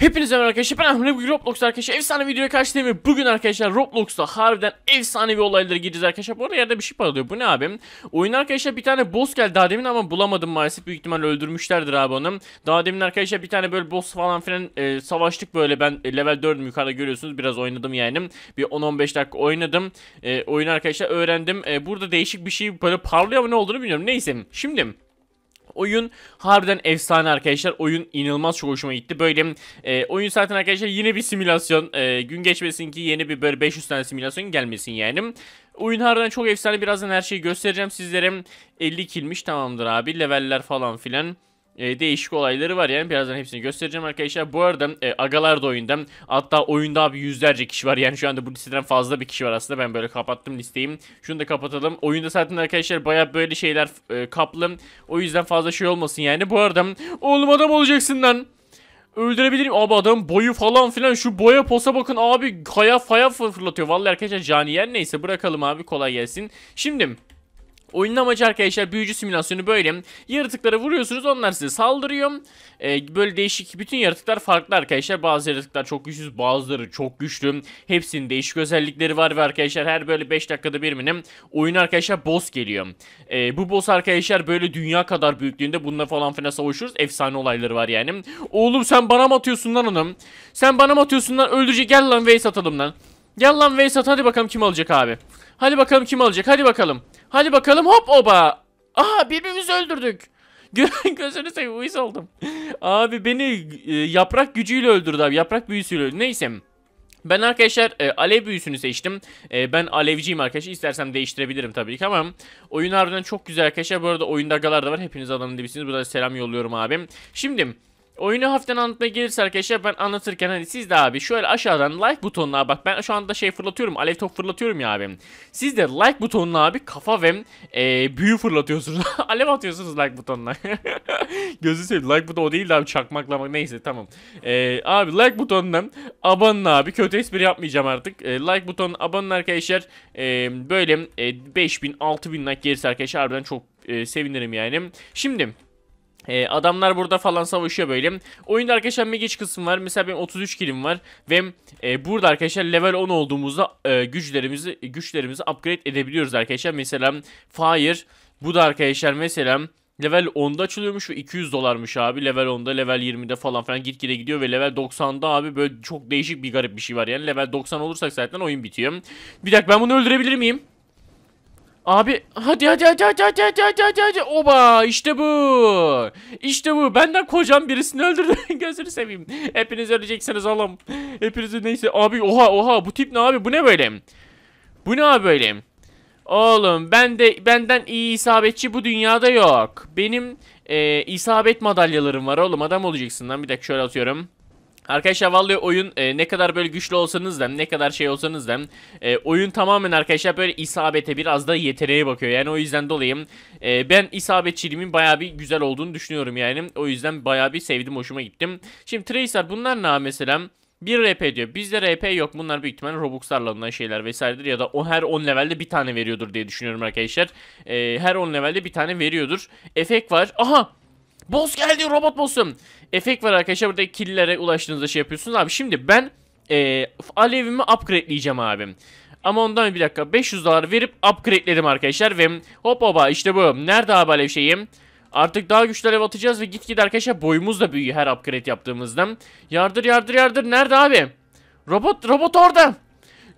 Hepinize merhaba arkadaşlar ben Ahmet bugün Roblox arkadaşlar efsane videoya karşıdayım bugün arkadaşlar Roblox'ta harbiden efsanevi olaylara gireceğiz arkadaşlar Bu arada yerde bir şey parlıyor bu ne abi Oyun arkadaşlar bir tane boss geldi daha demin ama bulamadım maalesef büyük ihtimalle öldürmüşlerdir abi onu Daha demin arkadaşlar bir tane böyle boss falan filan e, savaştık böyle ben e, level 4'üm yukarıda görüyorsunuz biraz oynadım yani Bir 10-15 dakika oynadım e, oyun arkadaşlar öğrendim e, Burada değişik bir şey böyle parlıyor ama ne olduğunu bilmiyorum neyse şimdi Oyun harbiden efsane arkadaşlar. Oyun inanılmaz çok hoşuma gitti. Böyle e, oyun zaten arkadaşlar yine bir simülasyon. E, gün geçmesin ki yeni bir böyle 500 tane simülasyon gelmesin yani. Oyun harbiden çok efsane. Birazdan her şeyi göstereceğim sizlere. 50 kilmiş tamamdır abi. Leveller falan filan e, değişik olayları var yani birazdan hepsini göstereceğim arkadaşlar. Bu arada e, agalar da oyunda. Hatta oyunda abi yüzlerce kişi var yani şu anda bu listeden fazla bir kişi var aslında. Ben böyle kapattım listeyi. Şunu da kapatalım. Oyunda zaten arkadaşlar baya böyle şeyler e, kaplı. O yüzden fazla şey olmasın yani. Bu arada oğlum adam olacaksın lan. Öldürebilirim abi adam boyu falan filan şu boya posa bakın abi kaya faya fırlatıyor. Vallahi arkadaşlar caniyen neyse bırakalım abi kolay gelsin. Şimdi Oyunun amacı arkadaşlar büyücü simülasyonu böyle. Yaratıklara vuruyorsunuz onlar size saldırıyor. Ee, böyle değişik bütün yaratıklar farklı arkadaşlar. Bazı yaratıklar çok güçlü bazıları çok güçlü. Hepsinin değişik özellikleri var ve arkadaşlar her böyle 5 dakikada bir minim oyun arkadaşlar boss geliyor. Ee, bu boss arkadaşlar böyle dünya kadar büyüklüğünde bununla falan filan savaşıyoruz. Efsane olayları var yani. Oğlum sen bana mı atıyorsun lan onu? Sen bana mı atıyorsun lan öldürecek gel lan Vase atalım lan. Gel lan Vase at hadi bakalım kim alacak abi. Hadi bakalım kim alacak hadi bakalım. Hadi bakalım hop oba. Aha birbirimizi öldürdük. Gözünü seveyim uyuz oldum. Abi beni e, yaprak gücüyle öldürdü abi. Yaprak büyüsüyle öldürdü. Neyse. Ben arkadaşlar e, alev büyüsünü seçtim. E, ben alevciyim arkadaşlar. İstersem değiştirebilirim tabii ki ama oyun harbiden çok güzel arkadaşlar. Bu arada oyunda galar da var. Hepiniz adamın dibisiniz. Burada selam yolluyorum abim. Şimdi Oyunu hafiften anlatmaya gelirse arkadaşlar ben anlatırken hani siz de abi şöyle aşağıdan like butonuna bak ben şu anda şey fırlatıyorum alev top fırlatıyorum ya abi. Siz de like butonuna abi kafa ve e, büyü fırlatıyorsunuz. alev atıyorsunuz like butonuna. Gözü seveyim like butonu o değil de abi çakmaklamak neyse tamam. E, abi like butonundan abanın abi kötü espri yapmayacağım artık. E, like butonuna abanın arkadaşlar e, böyle e, 5000 6000 like gelirse arkadaşlar harbiden çok e, sevinirim yani. Şimdi ee, adamlar burada falan savaşıyor böyle. Oyunda arkadaşlar mega kısım var. Mesela benim 33 kilim var ve e, burada arkadaşlar level 10 olduğumuzda e, güçlerimizi güçlerimizi upgrade edebiliyoruz arkadaşlar. Mesela fire bu da arkadaşlar mesela Level 10'da açılıyormuş ve 200 dolarmış abi. Level 10'da, level 20'de falan falan gitgide gidiyor ve level 90'da abi böyle çok değişik bir garip bir şey var. Yani level 90 olursak zaten oyun bitiyor. Bir dakika ben bunu öldürebilir miyim? Abi hadi hadi hadi hadi hadi hadi hadi hadi hadi oba işte bu işte bu benden kocam birisini öldürdü gözünü seveyim hepiniz öleceksiniz oğlum hepinizi neyse abi oha oha bu tip ne abi bu ne böyle bu ne abi böyle oğlum ben de benden iyi isabetçi bu dünyada yok benim e, isabet madalyalarım var oğlum adam olacaksın lan bir dakika şöyle atıyorum Arkadaşlar vallahi oyun e, ne kadar böyle güçlü olsanız da ne kadar şey olsanız da e, oyun tamamen arkadaşlar böyle isabete biraz da yeteneğe bakıyor. Yani o yüzden dolayı e, ben isabetçiliğimin bayağı bir güzel olduğunu düşünüyorum yani. O yüzden bayağı bir sevdim hoşuma gittim. Şimdi Tracer bunlar ne mesela? Bir RP diyor. Bizde RP yok. Bunlar büyük ihtimalle Robux'larla alınan şeyler vesairedir. Ya da o her 10 levelde bir tane veriyordur diye düşünüyorum arkadaşlar. Ee, her 10 levelde bir tane veriyordur. Efekt var. Aha! Boss geldi robot boss'um. Efekt var arkadaşlar burada killere ulaştığınızda şey yapıyorsunuz. Abi şimdi ben e, alevimi upgradeleyeceğim abim. Ama ondan bir dakika 500 dolar verip upgrade'ledim arkadaşlar ve hop hopa işte bu. Nerede abi alev şeyim? Artık daha güçlü alev atacağız ve gitgide arkadaşlar boyumuz da büyüyor her upgrade yaptığımızda. Yardır yardır yardır nerede abi? Robot robot orada.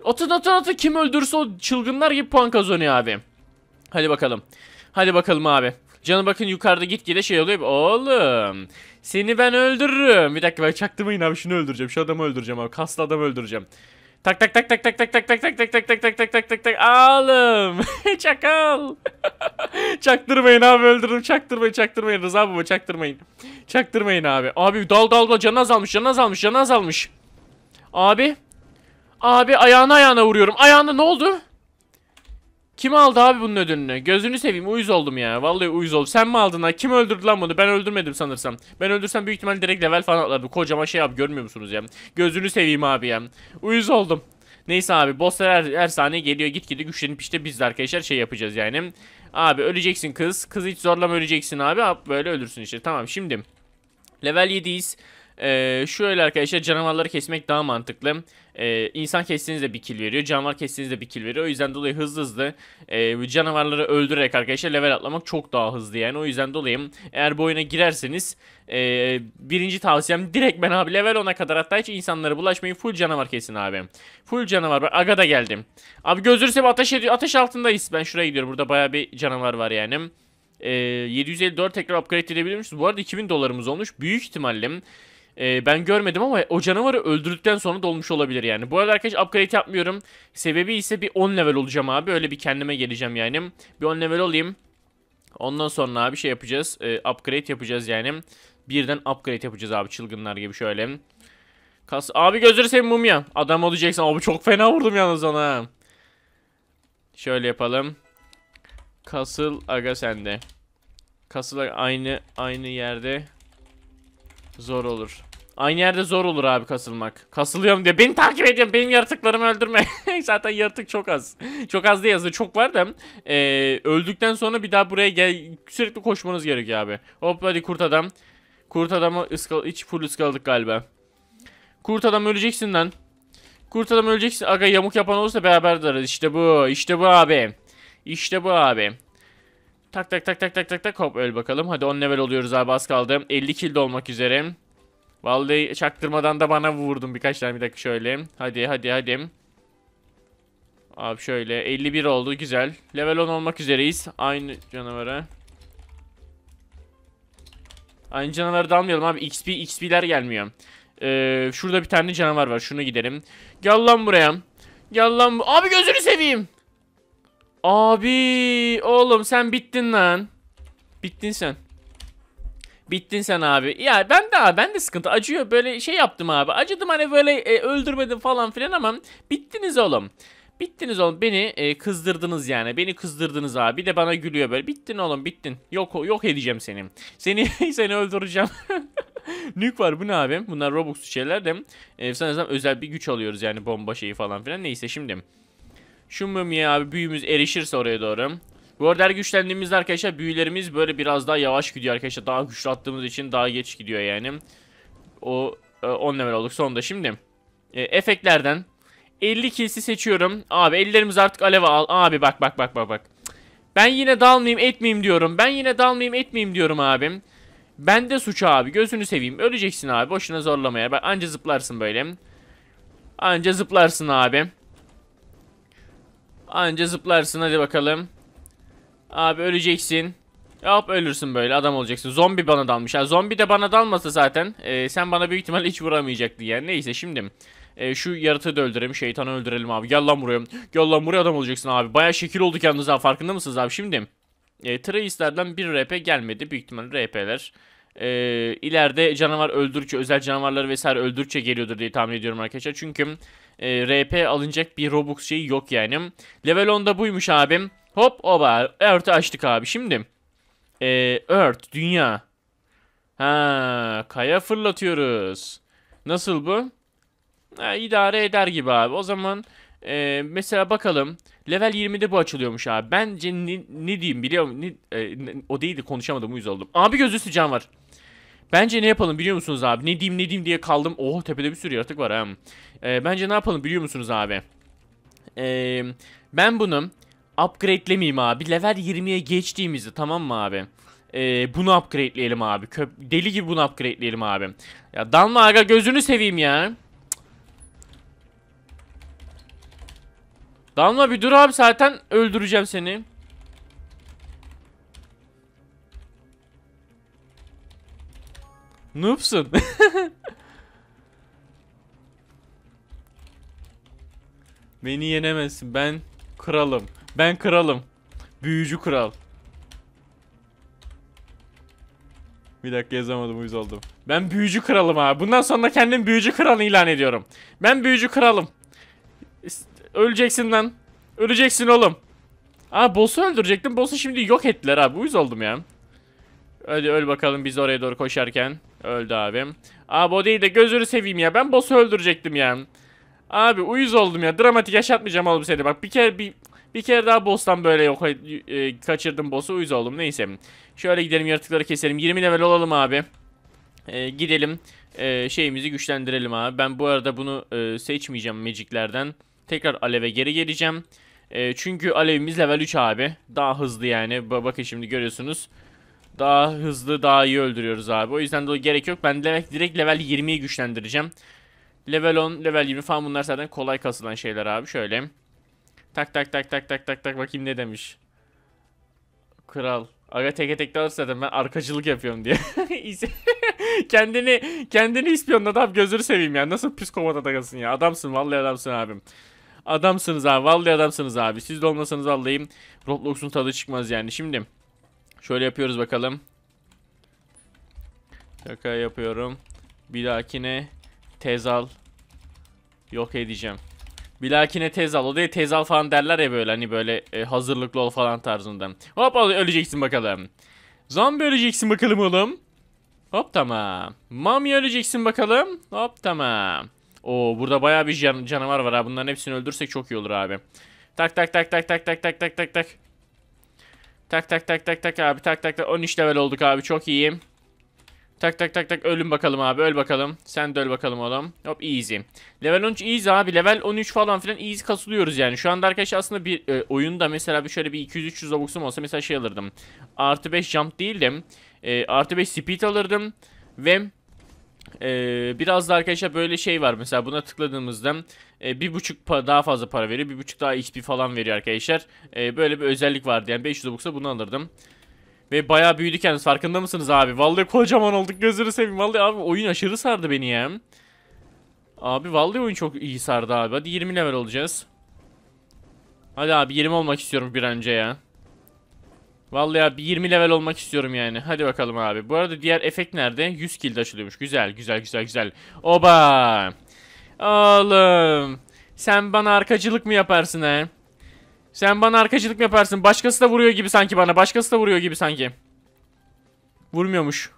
Atın atın atın kim öldürse o çılgınlar gibi puan kazanıyor abi. Hadi bakalım. Hadi bakalım abi. Canı bakın yukarıda git gide şey oluyor. Oğlum seni ben öldürürüm. Bir dakika ben çaktırmayın abi şunu öldüreceğim. Şu adamı öldüreceğim abi. Kaslı adamı öldüreceğim. Tak tak tak tak tak tak tak tak tak tak tak tak tak tak tak tak tak Oğlum çakal Çaktırmayın abi öldürürüm çaktırmayın çaktırmayın Rıza baba çaktırmayın Çaktırmayın abi abi dal dal dal canı azalmış canı azalmış canı azalmış Abi Abi ayağına ayağına vuruyorum ayağına ne oldu kim aldı abi bunun ödülünü? Gözünü seveyim uyuz oldum ya. Vallahi uyuz oldum. Sen mi aldın ha? Kim öldürdü lan bunu? Ben öldürmedim sanırsam. Ben öldürsem büyük ihtimal direkt level falan atlardı. Kocaman şey abi görmüyor musunuz ya? Gözünü seveyim abi ya. Uyuz oldum. Neyse abi bosslar her, her saniye geliyor gitgide güçlenip işte biz de arkadaşlar şey yapacağız yani. Abi öleceksin kız. Kız hiç zorlama öleceksin abi. böyle ölürsün işte. Tamam şimdi. Level 7'yiz. Ee, şöyle arkadaşlar canavarları kesmek daha mantıklı. Ee, insan kestiğinizde bir kill veriyor. Canavar kestiğinizde bir kill veriyor. O yüzden dolayı hızlı hızlı e, canavarları öldürerek arkadaşlar level atlamak çok daha hızlı yani. O yüzden dolayı eğer bu oyuna girerseniz e, birinci tavsiyem direkt ben abi level 10'a kadar hatta hiç insanlara bulaşmayın. Full canavar kesin abi. Full canavar. aga da geldim. Abi gözürse ateş ediyor. Ateş altındayız. Ben şuraya gidiyorum. Burada baya bir canavar var yani e, ee, 754 tekrar upgrade edebilirmişiz. Bu arada 2000 dolarımız olmuş. Büyük ihtimalle e, ben görmedim ama o canavarı öldürdükten sonra dolmuş olabilir yani. Bu arada arkadaş upgrade yapmıyorum. Sebebi ise bir 10 level olacağım abi. Öyle bir kendime geleceğim yani. Bir 10 level olayım. Ondan sonra abi şey yapacağız. E, upgrade yapacağız yani. Birden upgrade yapacağız abi çılgınlar gibi şöyle. Kas abi gözleri seveyim mumya. Adam olacaksın. Abi çok fena vurdum yalnız ona. Şöyle yapalım. Kasıl aga sende. Kasıl aynı aynı yerde Zor olur. Aynı yerde zor olur abi kasılmak. Kasılıyorum diye beni takip ediyorum. Benim yaratıklarımı öldürme. Zaten yaratık çok az. Çok az değil yazıyor. Çok var da e, öldükten sonra bir daha buraya gel sürekli koşmanız gerekiyor abi. Hop hadi kurt adam. Kurt adamı ıskal hiç full ıskaladık galiba. Kurt adam öleceksin lan. Kurt adam öleceksin. Aga yamuk yapan olursa beraber darız. İşte bu. İşte bu abi. İşte bu abi. Tak tak tak tak tak tak tak hop öl bakalım. Hadi 10 level oluyoruz abi az kaldı. 50 kill olmak üzere. Vallahi çaktırmadan da bana vurdun birkaç tane bir dakika şöyle. Hadi hadi hadi. Abi şöyle 51 oldu güzel. Level 10 olmak üzereyiz. Aynı canavara. Aynı canavarı da almayalım abi. XP XP'ler gelmiyor. Ee, şurada bir tane canavar var. Şunu gidelim. Gel lan buraya. Gel lan. Abi gözünü seveyim. Abi oğlum sen bittin lan. Bittin sen. Bittin sen abi. Ya ben de abi ben de sıkıntı acıyor. Böyle şey yaptım abi. Acıdım hani böyle e, öldürmedim falan filan ama bittiniz oğlum. Bittiniz oğlum. Beni e, kızdırdınız yani. Beni kızdırdınız abi. Bir de bana gülüyor böyle. Bittin oğlum, bittin. Yok yok edeceğim seni. Seni seni öldüreceğim. Nük var bu ne abi? Bunlar Robux şeyler de. E, sanırsam özel bir güç alıyoruz yani bomba şeyi falan filan. Neyse şimdi. Şu mumya abi büyümüz erişirse oraya doğru. Bu arada her güçlendiğimizde arkadaşlar büyülerimiz böyle biraz daha yavaş gidiyor arkadaşlar. Daha güçlü attığımız için daha geç gidiyor yani. O 10 e, level olduk sonunda şimdi. E, efektlerden 50 kilsi seçiyorum. Abi ellerimiz artık alev al. Abi bak bak bak bak bak. Ben yine dalmayayım etmeyeyim diyorum. Ben yine dalmayayım etmeyeyim diyorum abim. Ben de suç abi. Gözünü seveyim. Öleceksin abi. Boşuna zorlamaya. Bak anca zıplarsın böyle. Anca zıplarsın abi. Anca zıplarsın hadi bakalım. Abi öleceksin. Hop ölürsün böyle adam olacaksın. Zombi bana dalmış. Ha, zombi de bana dalmasa zaten e, sen bana büyük ihtimalle hiç vuramayacaktın yani. Neyse şimdi e, şu yaratığı da öldürelim. Şeytanı öldürelim abi. Gel lan buraya. Gel lan buraya adam olacaksın abi. Baya şekil olduk yalnız ha farkında mısınız abi şimdi? E, Trace'lerden bir RP gelmedi. Büyük ihtimalle RP'ler. E, ileride canavar öldürücü özel canavarları vesaire öldürücü geliyordur diye tahmin ediyorum arkadaşlar. Çünkü e, ee, RP alınacak bir Robux şeyi yok yani. Level 10'da buymuş abim. Hop oba Earth'ı açtık abi şimdi. E, Earth dünya. Ha kaya fırlatıyoruz. Nasıl bu? Ha, idare eder gibi abi. O zaman e, mesela bakalım. Level 20'de bu açılıyormuş abi. Bence ne, ne diyeyim biliyor musun? Ne, e, ne, o değildi konuşamadım uyuz oldum. Abi gözü can var. Bence ne yapalım biliyor musunuz abi? Ne diyeyim ne diyeyim diye kaldım. Oh tepede bir sürü yaratık var ha. Ee, bence ne yapalım biliyor musunuz abi? Ee, ben bunu upgrade'lemeyeyim abi. Level 20'ye geçtiğimizde tamam mı abi? Ee, bunu upgrade'leyelim abi. Köp deli gibi bunu upgrade'leyelim abi. Ya Danla gözünü seveyim ya. Damla bir dur abi zaten öldüreceğim seni. Noobsun. Beni yenemezsin. Ben kralım. Ben kralım. Büyücü kral. Bir dakika yazamadım uyuz oldum. Ben büyücü kralım ha. Bundan sonra kendim büyücü kralı ilan ediyorum. Ben büyücü kralım. Öleceksin lan. Öleceksin oğlum. Aa boss'u öldürecektim. Boss'u şimdi yok ettiler abi. Uyuz oldum ya. Hadi öl bakalım biz oraya doğru koşarken. Öldü abim. Abi o değil de gözünü seveyim ya. Ben boss'u öldürecektim yani. Abi uyuz oldum ya. Dramatik yaşatmayacağım oğlum seni. Bak bir kere bir bir kere daha boss'tan böyle yok e, kaçırdım boss'u uyuz oldum. Neyse. Şöyle gidelim yaratıkları keselim. 20 level olalım abi. E, gidelim. E, şeyimizi güçlendirelim abi. Ben bu arada bunu e, seçmeyeceğim magic'lerden. Tekrar aleve geri geleceğim. E, çünkü alevimiz level 3 abi. Daha hızlı yani. Bakın şimdi görüyorsunuz daha hızlı daha iyi öldürüyoruz abi. O yüzden de o gerek yok. Ben demek direkt level 20'yi güçlendireceğim. Level 10, level 20 falan bunlar zaten kolay kasılan şeyler abi. Şöyle. Tak tak tak tak tak tak tak bakayım ne demiş. Kral. Aga teke tek alırsa zaten ben arkacılık yapıyorum diye. kendini kendini ispiyonladı abi gözünü seveyim ya. Nasıl psikopat atakasın ya. Adamsın vallahi adamsın abim. Adamsınız abi vallahi adamsınız abi. Siz de olmasanız vallahi Roblox'un tadı çıkmaz yani. Şimdi Şöyle yapıyoruz bakalım. Şaka yapıyorum. Bir dahakine tezal yok edeceğim. Bir dahakine tezal. O da değil tezal falan derler ya böyle hani böyle e, hazırlıklı ol falan tarzından. Hop öleceksin bakalım. Zombi öleceksin bakalım oğlum. Hop tamam. Mami öleceksin bakalım. Hop tamam. Oo burada baya bir can canavar var ha. Bunların hepsini öldürsek çok iyi olur abi. Tak tak tak tak tak tak tak tak tak tak. Tak tak tak tak tak abi tak tak tak 13 level olduk abi çok iyiyim. Tak tak tak tak ölüm bakalım abi öl bakalım. Sen de öl bakalım oğlum. Hop easy. Level 13 easy abi. Level 13 falan filan easy kasılıyoruz yani. Şu anda arkadaşlar aslında bir e, oyunda mesela bir şöyle bir 200-300 robuxum olsa mesela şey alırdım. Artı 5 jump değildim. E, artı 5 speed alırdım. Ve ee, biraz da arkadaşlar böyle şey var mesela buna tıkladığımızda e, bir buçuk daha fazla para veriyor bir buçuk daha XP falan veriyor arkadaşlar ee, böyle bir özellik vardı yani 500 buksa bunu alırdım ve bayağı büyüdü kendisi farkında mısınız abi vallahi kocaman olduk gözünü seveyim vallahi abi oyun aşırı sardı beni ya abi vallahi oyun çok iyi sardı abi hadi 20 level olacağız hadi abi 20 olmak istiyorum bir önce ya Vallahi bir 20 level olmak istiyorum yani. Hadi bakalım abi. Bu arada diğer efekt nerede? 100 kill açılıyormuş. Güzel güzel güzel güzel. Oba. Oğlum. Sen bana arkacılık mı yaparsın he? Sen bana arkacılık mı yaparsın? Başkası da vuruyor gibi sanki bana. Başkası da vuruyor gibi sanki. Vurmuyormuş.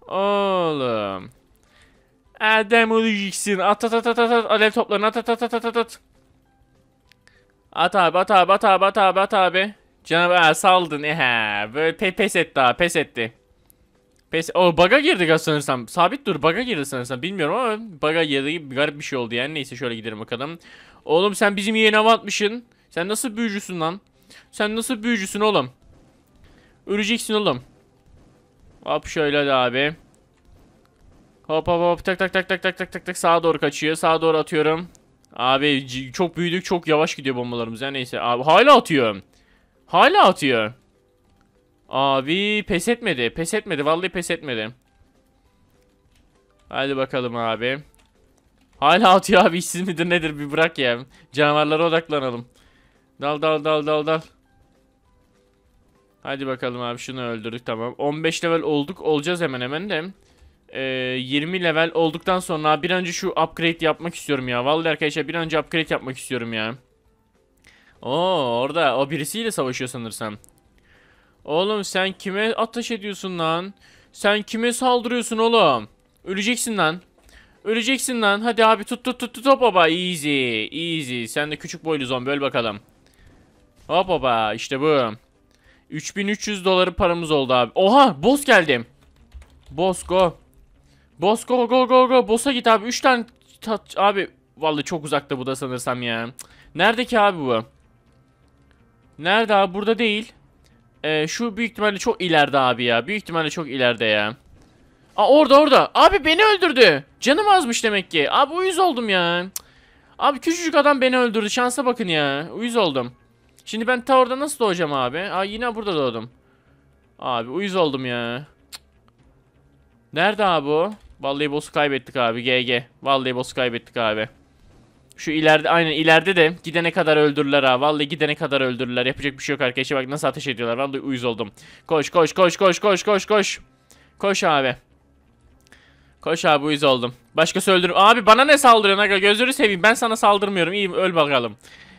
Oğlum. Adem olacaksın. At at at at at. Alev toplarını at at at at at at. At abi at abi at abi at abi at abi cenab ha, saldın. Ehe. Böyle pe pes etti ha. Pes etti. Pes. O baga girdi sanırsam. Sabit dur baga girdi sanırsam. Bilmiyorum ama baga girdi gibi garip bir şey oldu yani. Neyse şöyle gidelim bakalım. Oğlum sen bizim yeğeni hava atmışsın. Sen nasıl büyücüsün lan? Sen nasıl büyücüsün oğlum? Öleceksin oğlum. Hop şöyle de abi. Hop hop hop tak tak tak tak tak tak tak tak sağa doğru kaçıyor. Sağa doğru atıyorum. Abi çok büyüdük çok yavaş gidiyor bombalarımız. Yani neyse abi hala atıyorum. Hala atıyor. Abi pes etmedi. Pes etmedi. Vallahi pes etmedi. Hadi bakalım abi. Hala atıyor abi işsiz midir nedir bir bırak ya. Canavarlara odaklanalım. Dal dal dal dal dal. Hadi bakalım abi şunu öldürdük tamam. 15 level olduk olacağız hemen hemen de. Ee, 20 level olduktan sonra bir an önce şu upgrade yapmak istiyorum ya. Vallahi arkadaşlar bir an önce upgrade yapmak istiyorum ya. Oo orada o birisiyle savaşıyor sanırsam. Oğlum sen kime ateş ediyorsun lan? Sen kime saldırıyorsun oğlum? Öleceksin lan. Öleceksin lan. Hadi abi tut tut tut tut hop baba. Easy. Easy. Sen de küçük boylu zombi öl bakalım. Hop baba işte bu. 3300 doları paramız oldu abi. Oha boss geldim. Boss go. Boss go go go go. Boss'a git abi. 3 tane abi vallahi çok uzakta bu da sanırsam ya. Nerede ki abi bu? Nerede abi? Burada değil. Ee, şu büyük ihtimalle çok ileride abi ya. Büyük ihtimalle çok ileride ya. Aa orada orada. Abi beni öldürdü. Canım azmış demek ki. Abi uyuz oldum ya. Abi küçücük adam beni öldürdü. Şansa bakın ya. Uyuz oldum. Şimdi ben ta orada nasıl doğacağım abi? Aa yine burada doğdum. Abi uyuz oldum ya. Nerede abi o? Vallahi boss'u kaybettik abi. GG. Vallahi boss'u kaybettik abi. Şu ileride aynen ileride de gidene kadar öldürürler ha. Vallahi gidene kadar öldürürler. Yapacak bir şey yok arkadaşlar. Bak nasıl ateş ediyorlar. Vallahi uyuz oldum. Koş koş koş koş koş koş koş. Koş abi. Koş abi uyuz oldum. başka öldür. Abi bana ne saldırıyorsun aga? Gözleri seveyim. Ben sana saldırmıyorum. İyiyim öl bakalım.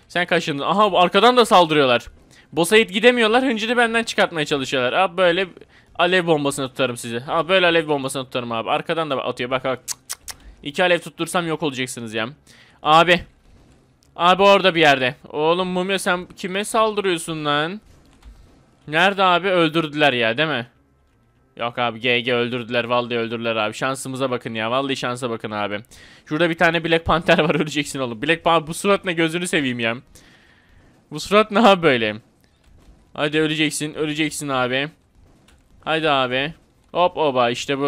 Sen kaşındın. Aha arkadan da saldırıyorlar. Bosayit gidemiyorlar. Hıncını benden çıkartmaya çalışıyorlar. Abi böyle alev bombasını tutarım sizi. Abi böyle alev bombasını tutarım abi. Arkadan da atıyor. Bak bak. Cık cık. İki alev tuttursam yok olacaksınız ya. Abi. Abi orada bir yerde. Oğlum mumya sen kime saldırıyorsun lan? Nerede abi? Öldürdüler ya değil mi? Yok abi GG öldürdüler. Vallahi öldürdüler abi. Şansımıza bakın ya. Vallahi şansa bakın abi. Şurada bir tane Black Panther var. Öleceksin oğlum. Black Panther bu surat ne gözünü seveyim ya. Bu surat ne abi böyle? Hadi öleceksin. Öleceksin abi. Hadi abi. Hop oba işte bu.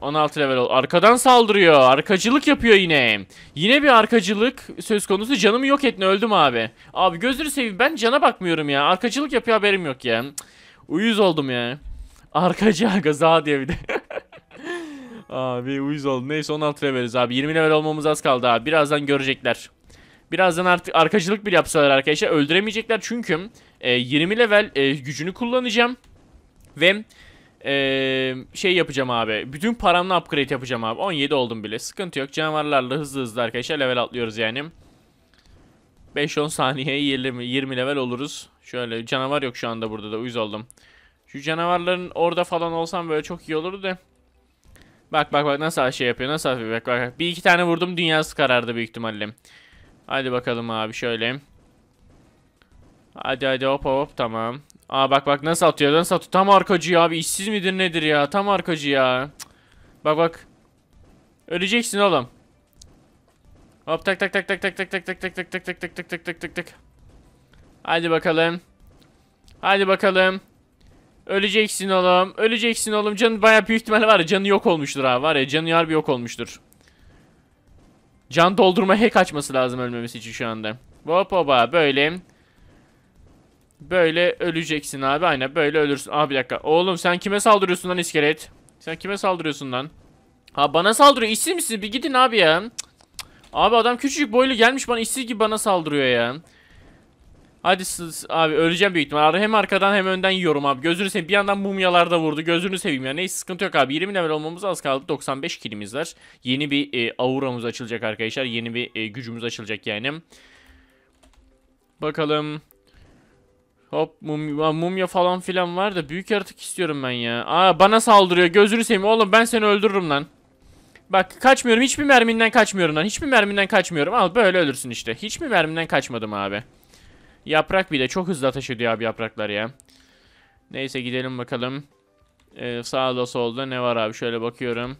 16 level ol. Arkadan saldırıyor. Arkacılık yapıyor yine. Yine bir arkacılık söz konusu. Canımı yok etme öldüm abi. Abi gözünü seveyim ben cana bakmıyorum ya. Arkacılık yapıyor haberim yok ya. Uyuz oldum ya. Arkacı gaza diye bir de. abi uyuz oldum. Neyse 16 leveliz abi. 20 level olmamız az kaldı abi. Birazdan görecekler. Birazdan artık arkacılık bir yapsalar arkadaşlar öldüremeyecekler çünkü e, 20 level e, gücünü kullanacağım ve ee, şey yapacağım abi. Bütün paramla upgrade yapacağım abi. 17 oldum bile. Sıkıntı yok. Canavarlarla hızlı hızlı arkadaşlar level atlıyoruz yani. 5-10 saniye 20, 20 level oluruz. Şöyle canavar yok şu anda burada da uyuz oldum. Şu canavarların orada falan olsam böyle çok iyi olurdu da. Bak bak bak nasıl şey yapıyor nasıl yapıyor bak bak. bak. Bir iki tane vurdum dünyası karardı büyük ihtimalle. Hadi bakalım abi şöyle. Hadi hadi hop hop tamam. Aa bak bak nasıl atıyor nasıl atıyor. Tam arkacı ya abi işsiz midir nedir ya. Tam arkacı ya. Bak bak. Öleceksin oğlum. Hop tak tak tak tak tak tak tak tak tak tak tak tak tak tak tak tak tak tak. Hadi bakalım. Hadi bakalım. Öleceksin oğlum. Öleceksin oğlum. Canı baya büyük ihtimalle var ya canı yok olmuştur abi. Var ya canı harbi yok olmuştur. Can doldurma hack açması lazım ölmemesi için şu anda. Hop hopa böyle. Böyle öleceksin abi. Aynen böyle ölürsün. Abi bir dakika. Oğlum sen kime saldırıyorsun lan iskelet? Sen kime saldırıyorsun lan? Ha bana saldırıyor. İşsiz misin? Bir gidin abi ya. Abi adam küçücük boylu gelmiş bana işsiz gibi bana saldırıyor ya. Hadi siz abi öleceğim büyük ihtimal. Hem arkadan hem önden yiyorum abi. Gözünü seveyim. Bir yandan mumyalarda vurdu. Gözünü seveyim ya. Yani. Neyse sıkıntı yok abi. 20 level olmamız az kaldı. 95 kilimiz var. Yeni bir e, auramız açılacak arkadaşlar. Yeni bir e, gücümüz açılacak yani. Bakalım. Hop mumya, mumya falan filan var da büyük yaratık istiyorum ben ya. Aa bana saldırıyor gözünü seveyim oğlum ben seni öldürürüm lan. Bak kaçmıyorum hiçbir merminden kaçmıyorum lan hiçbir merminden kaçmıyorum al böyle ölürsün işte. Hiçbir merminden kaçmadım abi. Yaprak bile çok hızlı ateş ediyor abi yapraklar ya. Neyse gidelim bakalım. Ee, sağda solda ne var abi şöyle bakıyorum.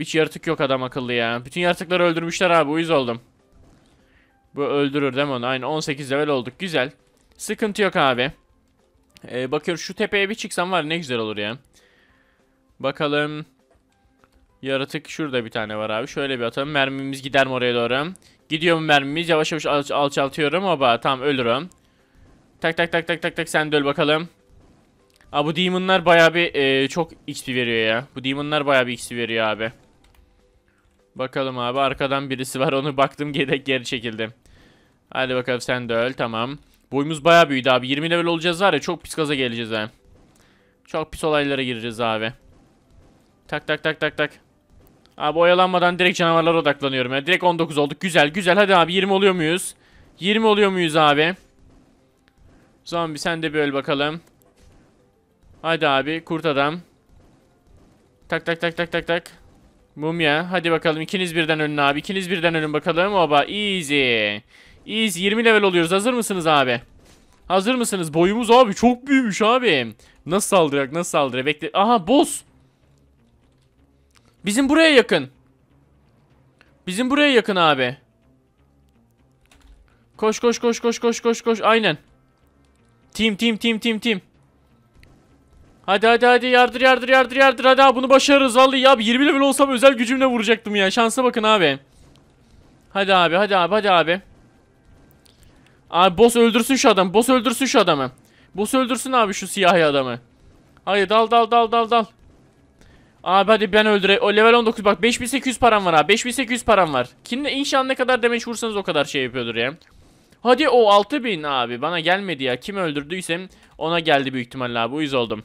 hiç yaratık yok adam akıllı ya. Bütün yaratıkları öldürmüşler abi uyuz oldum. Bu öldürür değil mi onu? Aynen 18 level olduk güzel. Sıkıntı yok abi. Ee, bakıyorum şu tepeye bir çıksam var ne güzel olur ya. Bakalım. Yaratık şurada bir tane var abi. Şöyle bir atalım. Mermimiz gider mi oraya doğru? Gidiyor mu mermimiz? Yavaş yavaş alç alçaltıyorum. Oba tamam ölürüm. Tak tak tak tak tak tak sen de öl bakalım. Aa bu demonlar baya bir e, çok XP veriyor ya. Bu demonlar baya bir XP veriyor abi. Bakalım abi arkadan birisi var. Onu baktım geri, geri çekildim. Hadi bakalım sen de öl tamam. Boyumuz baya büyüdü abi. 20 level olacağız var ya çok pis gaza geleceğiz ha. Çok pis olaylara gireceğiz abi. Tak tak tak tak tak. Abi oyalanmadan direkt canavarlara odaklanıyorum. Yani direkt 19 olduk. Güzel güzel. Hadi abi 20 oluyor muyuz? 20 oluyor muyuz abi? Zombi sen de bir öl bakalım. Hadi abi kurt adam. Tak tak tak tak tak tak. Mumya hadi bakalım ikiniz birden ölün abi. İkiniz birden ölün bakalım. Oba easy. İyiyiz 20 level oluyoruz hazır mısınız abi? Hazır mısınız? Boyumuz abi çok büyümüş abi. Nasıl saldıracak nasıl saldıracak? Bekle. Aha boss. Bizim buraya yakın. Bizim buraya yakın abi. Koş koş koş koş koş koş koş aynen. Team team team team team. Hadi hadi hadi yardır yardır yardır yardır hadi abi bunu başarırız vallahi ya 20 level olsam özel gücümle vuracaktım ya şansa bakın abi. Hadi abi hadi abi hadi abi. Abi boss öldürsün şu adamı. Boss öldürsün şu adamı. Boss öldürsün abi şu siyahi adamı. Hayır dal dal dal dal dal. Abi hadi ben öldüre. O level 19 bak 5800 param var abi. 5800 param var. Kimle inşallah ne kadar demeç vursanız o kadar şey yapıyordur ya. Hadi o 6000 abi bana gelmedi ya. Kim öldürdüysem ona geldi büyük ihtimalle abi. Uyuz oldum.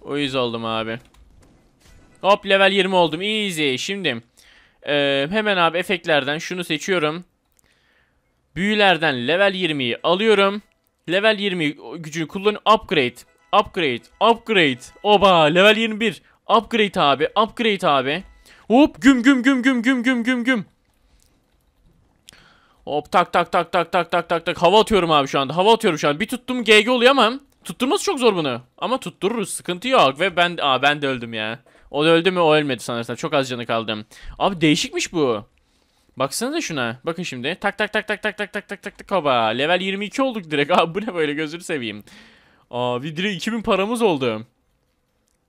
Uyuz oldum abi. Hop level 20 oldum. Easy. Şimdi e, hemen abi efektlerden şunu seçiyorum. Büyülerden level 20'yi alıyorum. Level 20 gücünü kullan upgrade. Upgrade, upgrade. Oba level 21. Upgrade abi, upgrade abi. Hop güm güm güm güm güm güm güm güm. Hop tak tak tak tak tak tak tak tak. Hava atıyorum abi şu anda. Hava atıyorum şu an. Bir tuttum GG oluyor ama tutturması çok zor bunu. Ama tuttururuz. Sıkıntı yok ve ben aa ben de öldüm ya. O da öldü mü? O ölmedi sanırsam. Çok az canı kaldım. Abi değişikmiş bu. Baksanıza şuna. Bakın şimdi. Tak tak tak tak tak tak tak tak tak tak haba. Level 22 olduk direkt. Abi bu ne böyle gözünü seveyim. Abi direkt 2000 paramız oldu.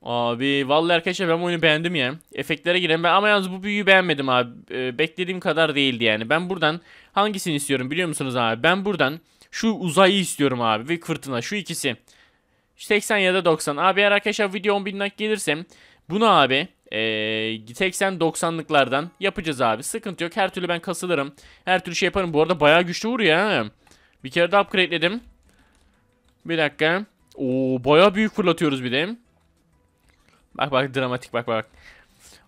Abi vallahi arkadaşlar ben oyunu beğendim ya. Efektlere girelim. Ben, ama yalnız bu büyüyü beğenmedim abi. Ee, beklediğim kadar değildi yani. Ben buradan hangisini istiyorum biliyor musunuz abi? Ben buradan şu uzayı istiyorum abi ve fırtına şu ikisi. 80 ya da 90. Abi eğer arkadaşlar video 10.000 like gelirsem bunu abi ee, 80-90'lıklardan yapacağız abi. Sıkıntı yok. Her türlü ben kasılırım. Her türlü şey yaparım. Bu arada bayağı güçlü vuruyor ha. Bir kere de upgrade'ledim. Bir dakika. Oo bayağı büyük fırlatıyoruz bir de. Bak bak dramatik bak bak.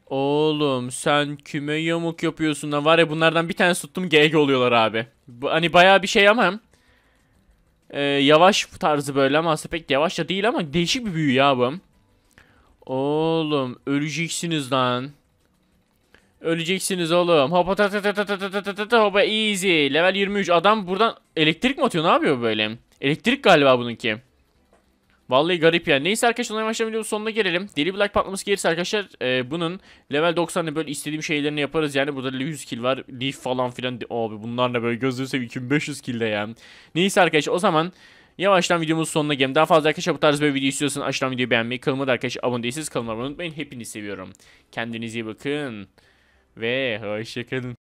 Oğlum sen küme yamuk yapıyorsun da var ya bunlardan bir tane tuttum GG oluyorlar abi. Bu, hani bayağı bir şey ama e, yavaş tarzı böyle ama aslında pek yavaş da değil ama değişik bir büyü ya bu. Oğlum öleceksiniz lan. Öleceksiniz oğlum. Hopa ta ta ta ta ta ta ta ta ta hopa easy. Level 23. Adam buradan elektrik mi atıyor? Ne yapıyor böyle? Elektrik galiba bununki. Vallahi garip ya. Neyse arkadaşlar onların başlayan videonun sonuna gelelim. Deli Black patlaması gelirse arkadaşlar e, bunun level 90'ı böyle istediğim şeylerini yaparız. Yani burada 100 kill var. Leaf falan filan. Abi ne böyle gözlüğü 2500 kill de yani. Neyse arkadaşlar o zaman Yavaştan videomuzun sonuna gelin. Daha fazla arkadaşlar bu tarz böyle video istiyorsanız aşağıdan videoyu beğenmeyi, kanalıma da arkadaşlar abone değilseniz kanalıma abone olmayı unutmayın. Hepinizi seviyorum. Kendinize iyi bakın ve hoşçakalın.